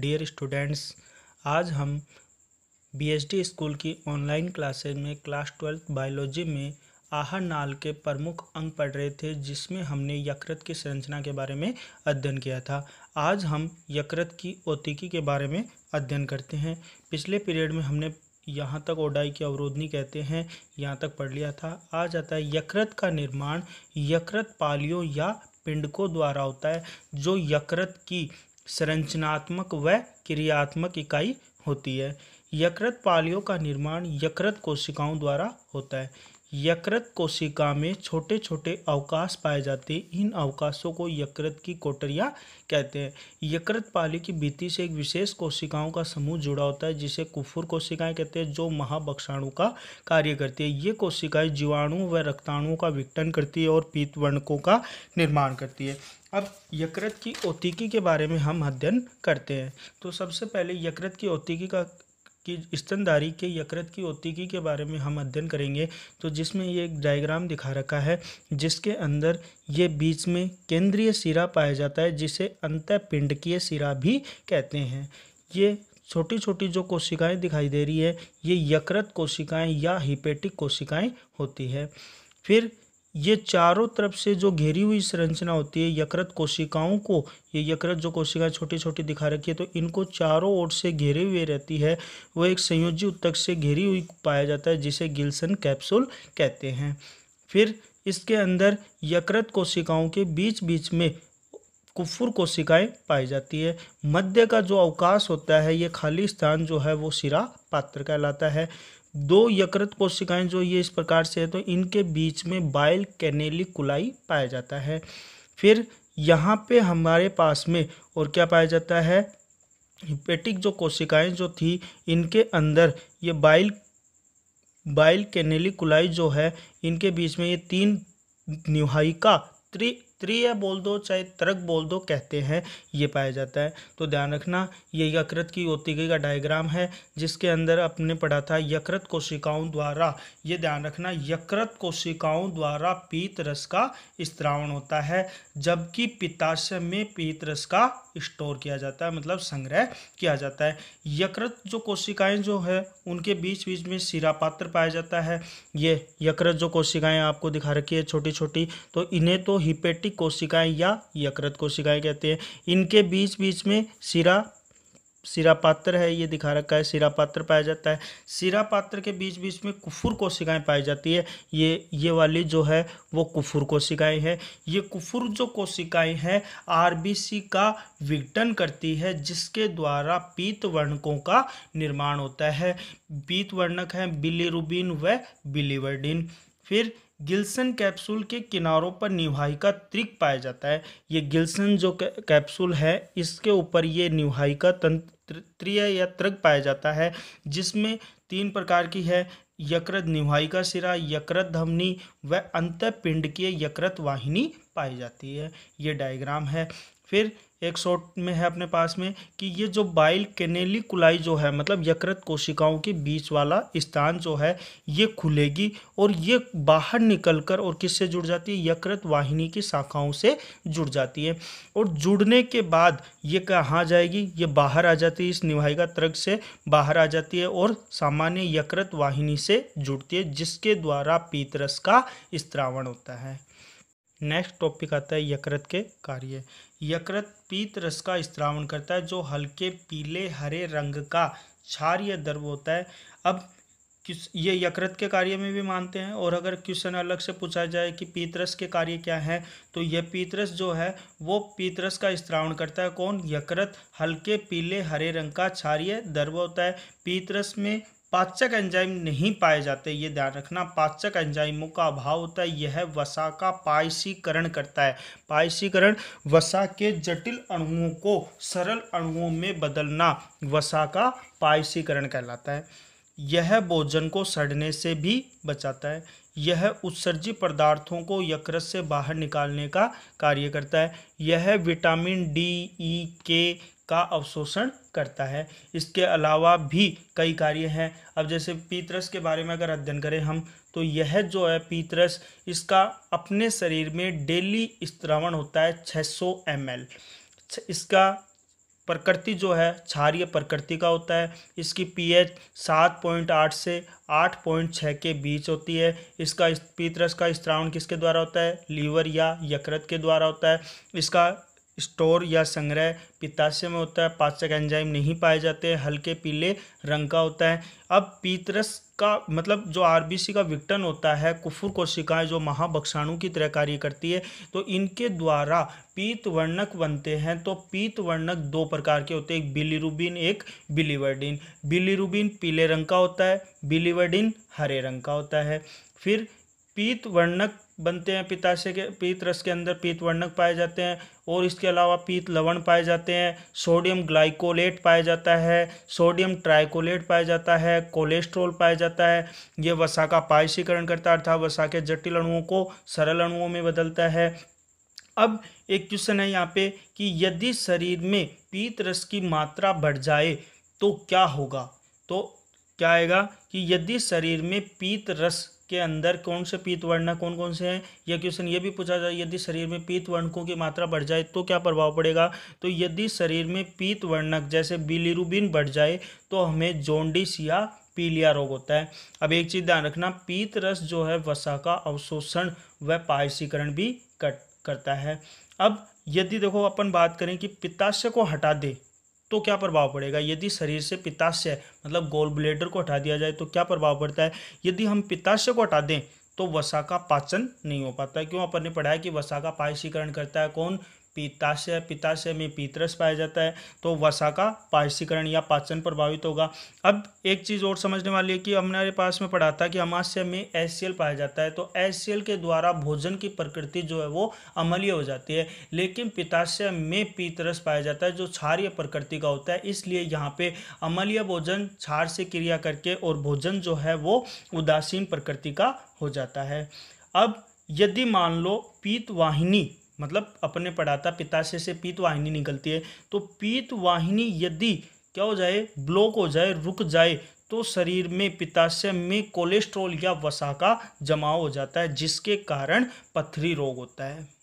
dear students आज हम BSD school की ऑनलाइन क्लासेज में क्लास ट्वेल्थ बायोलॉजी में आहार नाल के प्रमुख अंग पढ़ रहे थे जिसमें हमने यकृत की संरचना के बारे में अध्ययन किया था आज हम यकृत की ओतिकी के बारे में अध्ययन करते हैं पिछले पीरियड में हमने यहाँ तक ओडाई की अवरोधनी कहते हैं यहाँ तक पढ़ लिया था आ जाता है यकृत का निर्माण यकृत पालियों या पिंडकों द्वारा होता है जो यकृत की संरचनात्मक व क्रियात्मक इकाई होती है यकृत पालियों का निर्माण यकृत कोशिकाओं द्वारा होता है यकृत कोशिका में छोटे छोटे अवकाश पाए जाते हैं इन अवकाशों को यकृत की कोटरियाँ कहते हैं यकृत पाली की भीति से एक विशेष कोशिकाओं का समूह जुड़ा होता है जिसे कुफुर कोशिकाएं कहते हैं जो महाबक्षाणु का कार्य करती है ये कोशिकाएं जीवाणु व रक्ताणुओं का विघटन करती है और पीत वर्णकों का निर्माण करती है अब यकृत की ओतिकी के बारे में हम अध्ययन करते हैं तो सबसे पहले यकृत की ओतिकी का कि स्तनदारी के यकृत की ओतिकी के बारे में हम अध्ययन करेंगे तो जिसमें ये एक डायग्राम दिखा रखा है जिसके अंदर ये बीच में केंद्रीय सिरा पाया जाता है जिसे अंतःपिंडकीय सिरा भी कहते हैं ये छोटी छोटी जो कोशिकाएं दिखाई दे रही है ये यकृत कोशिकाएं या हिपेटिक कोशिकाएं होती है फिर ये चारों तरफ से जो घेरी हुई संरचना होती है यकृत कोशिकाओं को ये यकृत जो कोशिकाएं छोटी छोटी दिखा रखी है तो इनको चारों ओर से घेरे हुए रहती है वो एक संयोजी उत्तक से घेरी हुई पाया जाता है जिसे गिल्सन कैप्सूल कहते हैं फिर इसके अंदर यकृत कोशिकाओं के बीच बीच में कुफुर कोशिकाएं पाई जाती है मध्य का जो अवकाश होता है ये खाली स्थान जो है वो सिरा पात्र कहलाता है दो यकृत कोशिकाएं जो ये इस प्रकार से है तो इनके बीच में बाइल कैनेली कुलाई पाया जाता है फिर यहाँ पे हमारे पास में और क्या पाया जाता है हिपेटिक जो कोशिकाएं जो थी इनके अंदर ये बाइल बाइल कैनेली कुलाई जो है इनके बीच में ये तीन निहायिका त्रि त्रिया बोल दो चाहे तरक बोल दो कहते हैं ये पाया जाता है तो ध्यान रखना ये यकृत की ओतिगी का डायग्राम है जिसके अंदर अपने पढ़ा था यकृत कोशिकाओं द्वारा ये ध्यान रखना यकृत कोशिकाओं द्वारा पीत रस का स्त्रावण होता है जबकि पिताशय में पीत रस का स्टोर किया जाता है मतलब संग्रह किया जाता है यकृत जो कोशिकाएं जो है उनके बीच बीच में सिरा पात्र पाया जाता है ये यकृत जो कोशिकाएं आपको दिखा रखी है छोटी छोटी तो इन्हें तो हिपेटिक प्रोस्टेटिक कोशिकाएं या यकृत कोशिकाएं कहते हैं इनके बीच बीच में सिरा सिरा पात्र है ये दिखा रखा है सिरा पात्र पाया जाता है सिरा पात्र के बीच बीच में कुफुर कोशिकाएं पाई जाती है ये ये वाली जो है वो कुफुर कोशिकाएं है ये कुफुर जो कोशिकाएं हैं आरबीसी का विघटन करती है जिसके द्वारा पीत वर्णकों का निर्माण होता है पीत वर्णक हैं बिलीरुबिन व बिलीवर्डिन फिर गिल्सन कैप्सूल के किनारों पर निवाहिका त्रिक पाया जाता है ये गिल्सन जो कैप्सूल है इसके ऊपर ये निवाहिका त्रिय या त्रक पाया जाता है जिसमें तीन प्रकार की है यकृत निवाहिका सिरा यकृत धमनी व पिंड की यकृत वाहिनी पाई जाती है ये डायग्राम है फिर एक शॉट में है अपने पास में कि ये जो बाइल कैनेली कुलाई जो है मतलब यकृत कोशिकाओं के बीच वाला स्थान जो है ये खुलेगी और ये बाहर निकलकर और किससे जुड़ जाती है यकृत वाहिनी की शाखाओं से जुड़ जाती है और जुड़ने के बाद ये कहाँ जाएगी ये बाहर आ जाती है इस निवाहिका तर्क से बाहर आ जाती है और सामान्य यकृत वाहिनी से जुड़ती है जिसके द्वारा पीतरस का स्त्रावण होता है नेक्स्ट टॉपिक आता है यकृत के कार्य यकृत पीत रस का स्त्रावण करता है जो हल्के पीले हरे रंग का क्षार्य द्रव होता है अब किस ये यकृत के कार्य में भी मानते हैं और अगर क्वेश्चन अलग से पूछा जाए कि पीतरस के कार्य क्या हैं तो यह पीतरस जो है वो पीतरस का स्त्रावण करता है कौन यकृत हल्के पीले हरे रंग का क्षारिय दर्व होता है पीतरस में पाचक एंजाइम नहीं पाए जाते ये ध्यान रखना पाचक एंजाइमों का अभाव होता है यह वसा का पायसीकरण करता है पायसीकरण वसा के जटिल अणुओं को सरल अणुओं में बदलना वसा का पायसीकरण कहलाता है यह भोजन को सड़ने से भी बचाता है यह उत्सर्जी पदार्थों को यकृत से बाहर निकालने का कार्य करता है यह विटामिन डी ई के का अवशोषण करता है इसके अलावा भी कई कार्य हैं अब जैसे पीतरस के बारे में अगर अध्ययन करें हम तो यह जो है पीतरस इसका अपने शरीर में डेली स्त्रावण होता है 600 सौ इसका प्रकृति जो है क्षारिय प्रकृति का होता है इसकी पीएच सात पॉइंट आठ से आठ पॉइंट के बीच होती है इसका पीतरस का स्त्रावण किसके द्वारा होता है लीवर या यकृत के द्वारा होता है इसका स्टोर या संग्रह पित्ताशय में होता है पाचक एंजाइम नहीं पाए जाते हल्के पीले रंग का होता है अब पीतरस का मतलब जो आरबीसी का विक्टन होता है कुफुर कोशिकाएं जो महाभक्षाणु की तरह कार्य करती है तो इनके द्वारा पीत वर्णक बनते हैं तो पीत वर्णक दो प्रकार के होते हैं एक बिलीरुबिन एक बिलीवर्डिन बिलीरुबिन पीले रंग का होता है बिलीवर्डिन हरे रंग का होता है फिर पीत वर्णक बनते हैं पिताशय के पीत रस के अंदर पीत वर्णक पाए जाते हैं और इसके अलावा पीत लवण पाए जाते हैं सोडियम ग्लाइकोलेट पाया जाता है सोडियम ट्राइकोलेट पाया जाता है कोलेस्ट्रोल पाया जाता है ये वसा का पायसीकरण करता है अर्थात वसा के जटिल अणुओं को सरल अणुओं में बदलता है अब एक क्वेश्चन है यहाँ पे कि यदि शरीर में पीत रस की मात्रा बढ़ जाए तो क्या होगा तो क्या आएगा कि यदि शरीर में पीत रस के अंदर कौन से पीत वर्ण कौन कौन से हैं यह क्वेश्चन ये भी पूछा जाए यदि शरीर में पीत वर्णकों की मात्रा बढ़ जाए तो क्या प्रभाव पड़ेगा तो यदि शरीर में पीत वर्णक जैसे बिलिरुबिन बढ़ जाए तो हमें जोंडिस या पीलिया रोग होता है अब एक चीज़ ध्यान रखना पीत रस जो है वसा का अवशोषण व पायसीकरण भी कर, करता है अब यदि देखो अपन बात करें कि पित्ताशय को हटा दे तो क्या प्रभाव पड़ेगा यदि शरीर से पिताश्य मतलब गोल ब्लेडर को हटा दिया जाए तो क्या प्रभाव पड़ता है यदि हम पिताश्य को हटा दें तो वसा का पाचन नहीं हो पाता क्यों अपन ने पढ़ा है कि वसा का पायसीकरण करता है कौन पिताशय पिताशय में पीतरस पाया जाता है तो वसा का पायसीकरण या पाचन प्रभावित होगा अब एक चीज़ और समझने वाली है कि हमारे पास में पढ़ा था कि अमाशय में एस पाया जाता है तो एस के द्वारा भोजन की प्रकृति जो है वो अमलीय हो जाती है लेकिन पिताशय में पीतरस पाया जाता है जो क्षारिय प्रकृति का होता है इसलिए यहाँ पे अमलीय भोजन क्षार से क्रिया करके और भोजन जो है वो उदासीन प्रकृति का हो जाता है अब यदि मान लो पीतवाहिनी मतलब अपने पढ़ाता पिताशय से पीत वाहिनी निकलती है तो पीत वाहिनी यदि क्या हो जाए ब्लॉक हो जाए रुक जाए तो शरीर में पिताशय में कोलेस्ट्रॉल या वसा का जमाव हो जाता है जिसके कारण पथरी रोग होता है